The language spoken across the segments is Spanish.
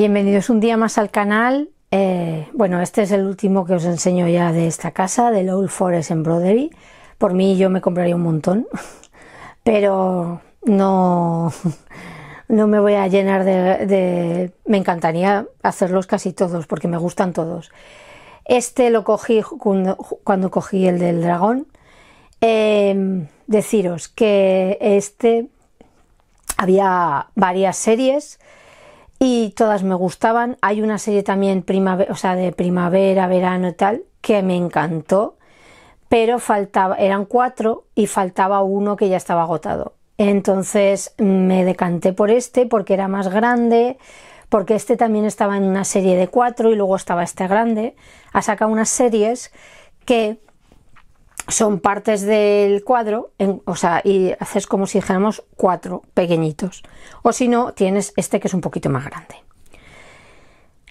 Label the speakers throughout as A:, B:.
A: Bienvenidos un día más al canal. Eh, bueno, este es el último que os enseño ya de esta casa, del Old Forest Embroidery. Por mí yo me compraría un montón, pero no, no me voy a llenar de, Me encantaría hacerlos casi todos porque me gustan todos. Este lo cogí cuando, cogí el del dragón. Em, deciros que este había varias series y todas me gustaban. Hay una serie también primavera, de primavera, verano y tal, que me encantó, pero faltaba, eran cuatro y faltaba uno que ya estaba agotado. Entonces me decanté por este porque era más grande, porque este también estaba en una serie de cuatro y luego estaba este grande. Ha sacado unas series que son partes del cuadro, o sea, y haces como si dijéramos cuatro pequeñitos. O si no, tienes este que es un poquito más grande.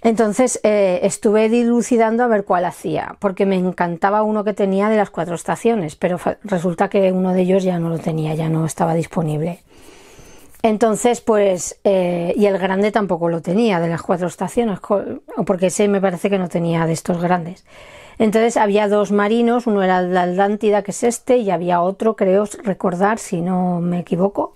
A: Entonces eh, estuve dilucidando a ver cuál hacía, porque me encantaba uno que tenía de las cuatro estaciones, pero resulta que uno de ellos ya no lo tenía, ya no estaba disponible. Entonces, pues, eh, y el grande tampoco lo tenía de las cuatro estaciones, porque ese me parece que no tenía de estos grandes. Entonces había dos marinos, uno era el de que es este, y había otro, creo recordar, si no me equivoco.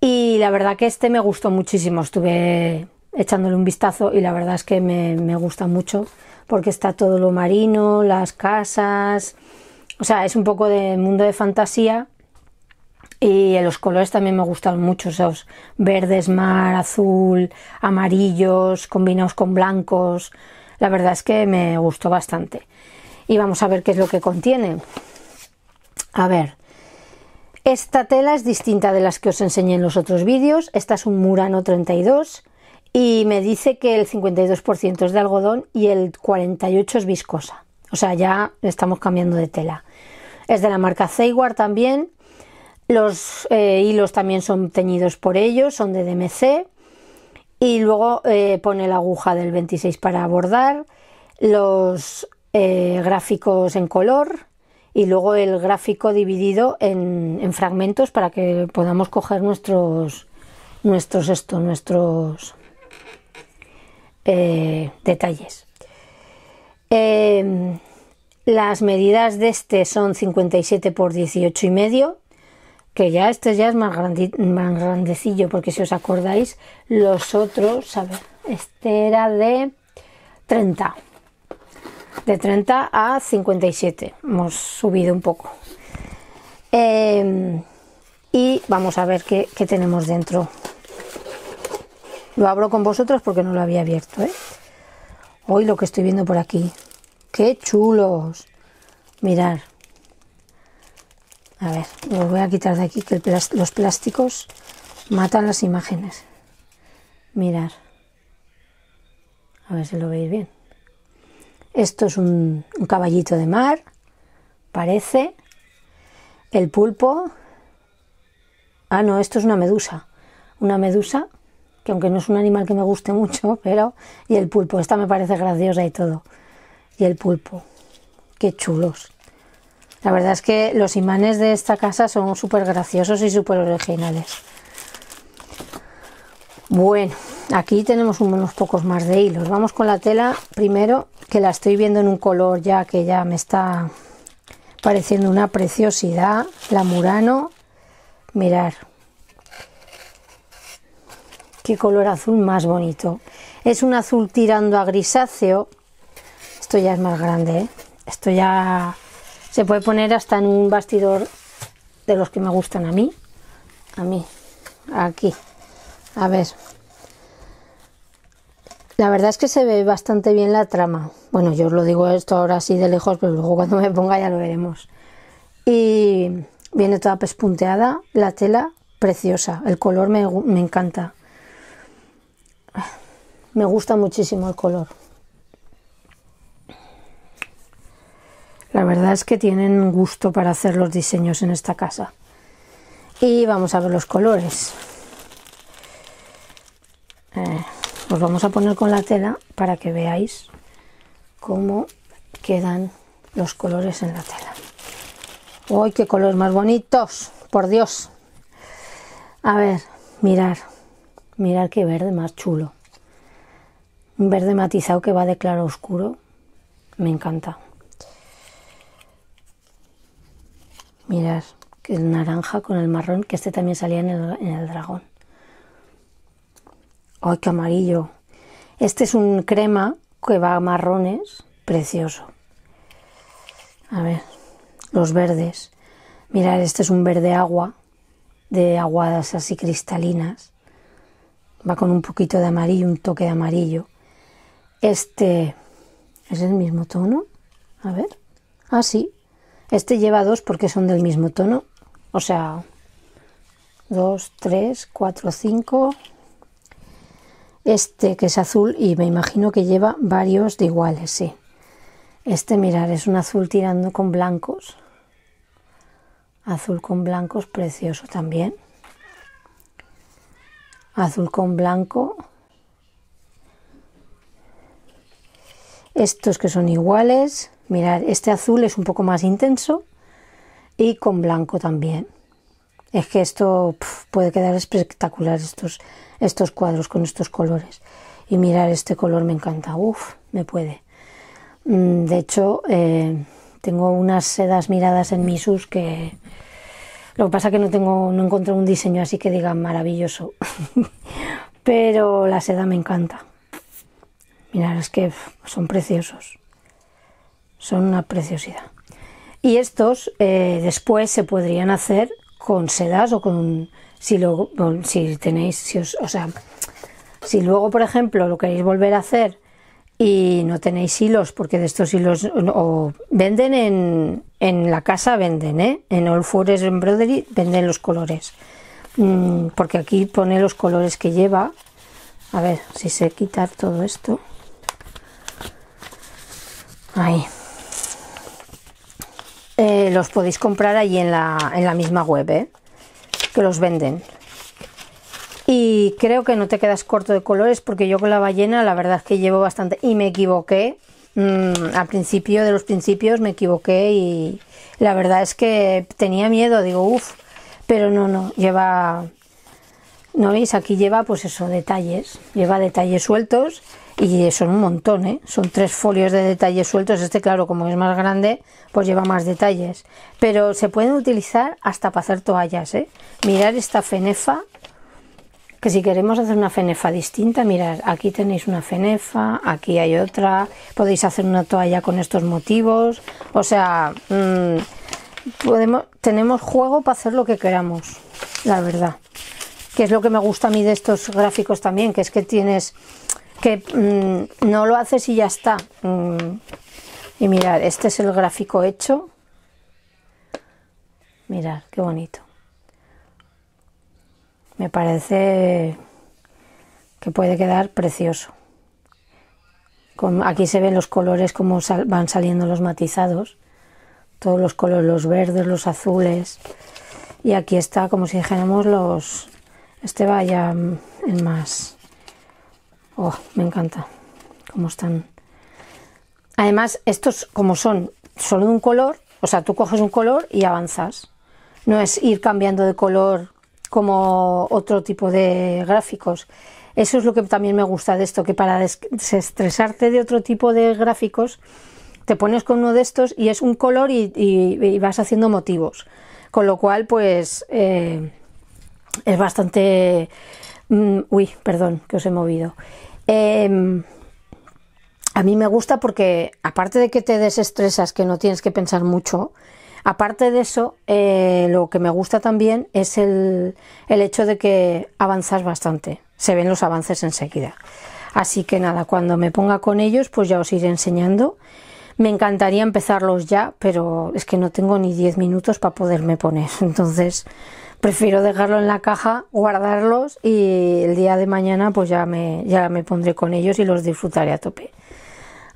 A: Y la verdad que este me gustó muchísimo, estuve echándole un vistazo y la verdad es que me, me gusta mucho porque está todo lo marino, las casas, o sea, es un poco de mundo de fantasía y los colores también me gustan mucho, esos verdes, mar, azul, amarillos, combinados con blancos, la verdad es que me gustó bastante. Y vamos a ver qué es lo que contiene. A ver, esta tela es distinta de las que os enseñé en los otros vídeos. Esta es un Murano 32 y me dice que el 52% es de algodón y el 48% es viscosa. O sea, ya estamos cambiando de tela. Es de la marca Zeywar también. Los eh, hilos también son teñidos por ellos, son de DMC y luego eh, pone la aguja del 26 para bordar, los eh, gráficos en color y luego el gráfico dividido en, fragmentos para que podamos coger nuestros nuestros nuestros eh, detalles. Em, las medidas de este son 57 por 18 y medio que ya este ya es más, grandecillo, porque si os acordáis, los otros, a ver, este era de 30. De 30 a 57. Hemos subido un poco. Em, y vamos a ver qué, tenemos dentro. Lo abro con vosotros porque no lo había abierto. ¿eh? Hoy lo que estoy viendo por aquí. ¡Qué chulos! Mirar. A ver, lo voy a quitar de aquí, que los plásticos matan las imágenes. Mirar. A ver si lo veis bien. Esto es un, un caballito de mar, parece. El pulpo. Ah, no, esto es una medusa. Una medusa, que aunque no es un animal que me guste mucho, pero... Y el pulpo, esta me parece graciosa y todo. Y el pulpo. Qué chulos. La verdad es que los imanes de esta casa son súper graciosos y súper originales. Bueno, aquí tenemos unos pocos más de hilos. Vamos con la tela primero, que la estoy viendo en un color ya que ya me está pareciendo una preciosidad. La Murano, mirar. Qué color azul más bonito. Es un azul tirando a grisáceo. Esto ya es más grande, ¿eh? Esto ya se puede poner hasta en un bastidor de los que me gustan a mí. A mí. Aquí. A ver. La verdad es que se ve bastante bien la trama. Bueno, yo os lo digo esto ahora así de lejos, pero luego cuando me ponga ya lo veremos. Y viene toda pespunteada, la tela preciosa, el color me, me encanta. Me gusta muchísimo el color. La verdad es que tienen gusto para hacer los diseños en esta casa. Y vamos a ver los colores. Eh, os vamos a poner con la tela para que veáis cómo quedan los colores en la tela. ¡Uy, qué colores más bonitos! Por Dios. A ver, mirar. Mirar qué verde más chulo. Un verde matizado que va de claro a oscuro. Me encanta. Mirad, que es naranja con el marrón, que este también salía en el, dragón. ¡Ay, qué amarillo! Este es un crema que va a marrones, precioso. A ver, los verdes. Mirad, este es un verde agua, de aguadas así cristalinas. Va con un poquito de amarillo, un toque de amarillo. Este es el mismo tono. A ver. así. Ah, este lleva dos porque son del mismo tono. O sea, dos, tres, cuatro, cinco. Este que es azul y me imagino que lleva varios de iguales, sí. Este, mirar, es un azul tirando con blancos. Azul con blancos, precioso también. Azul con blanco. Estos que son iguales Mirad, este azul es un poco más intenso y con blanco también. Es que esto puede quedar espectacular estos, estos cuadros con estos colores. Y mirar este color me encanta. Uf, me puede. Mm, de hecho, eh, tengo unas sedas miradas en Misus que lo que pasa es que no tengo, no encontré un diseño así que diga maravilloso. Pero la seda me encanta. Mirad, es que son preciosos son una preciosidad. Y estos eh, después se podrían hacer con sedas o con si si tenéis o sea si luego por ejemplo lo queréis volver a hacer y no tenéis hilos porque de estos hilos o, venden en, en la casa venden ¿eh? en All Forest Embroidery venden los colores mm, porque aquí pone los colores que lleva a ver si sé quitar todo esto ahí eh, los podéis comprar allí en la, en la misma web, ¿eh? que los venden. Y creo que no te quedas corto de colores porque yo con la ballena la verdad es que llevo bastante y me equivoqué. Mm, al principio de los principios me equivoqué y la verdad es que tenía miedo, digo, uff, pero no, no, lleva, ¿no veis? Aquí lleva pues eso, detalles, lleva detalles sueltos y son un montón, ¿eh? son tres folios de detalles sueltos. Este, claro, como es más grande, pues lleva más detalles. Pero se pueden utilizar hasta para hacer toallas. ¿eh? Mirar esta fenefa, que si queremos hacer una fenefa distinta, mirar aquí tenéis una fenefa, aquí hay otra, podéis hacer una toalla con estos motivos. O sea, mm, podemos, tenemos juego para hacer lo que queramos, la verdad. Que es lo que me gusta a mí de estos gráficos también, que es que tienes que mm, no lo haces y ya está. Mm. Y mirad, este es el gráfico hecho. Mirad, qué bonito. Me parece que puede quedar precioso. aquí se ven los colores como van saliendo los matizados. Todos los colores, los verdes, los azules. Y aquí está, como si dijéramos, los... Este vaya en más Oh, me encanta cómo están. Además, estos como son solo de un color, o sea, tú coges un color y avanzas. No es ir cambiando de color como otro tipo de gráficos. Eso es lo que también me gusta de esto, que para desestresarte de otro tipo de gráficos, te pones con uno de estos y es un color y, vas haciendo motivos. Con lo cual, pues eh, es bastante... Mm, uy, perdón, que os he movido. Em, a mí me gusta porque, aparte de que te desestresas, que no tienes que pensar mucho, aparte de eso, eh, lo que me gusta también es el, el hecho de que avanzas bastante, se ven los avances enseguida. Así que nada, cuando me ponga con ellos, pues ya os iré enseñando. Me encantaría empezarlos ya, pero es que no tengo ni 10 minutos para poderme poner. Entonces, prefiero dejarlo en la caja, guardarlos y el día de mañana pues ya me, ya me pondré con ellos y los disfrutaré a tope.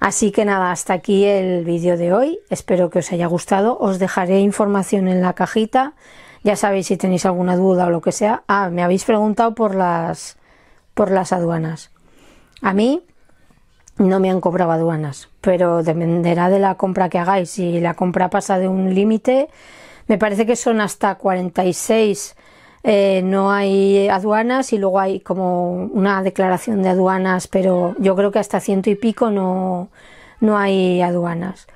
A: Así que nada, hasta aquí el vídeo de hoy. Espero que os haya gustado. Os dejaré información en la cajita. Ya sabéis si tenéis alguna duda o lo que sea. Ah, me habéis preguntado por las por las aduanas. A mí no me han cobrado aduanas, pero dependerá de la compra que hagáis. Si la compra pasa de un límite, me parece que son hasta 46 eh, no hay aduanas y luego hay como una declaración de aduanas, pero yo creo que hasta ciento y pico no, no hay aduanas.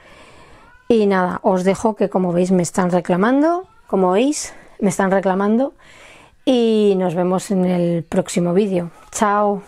A: Y nada, os dejo que como veis me están reclamando, como veis, me están reclamando y nos vemos en el próximo vídeo. Chao.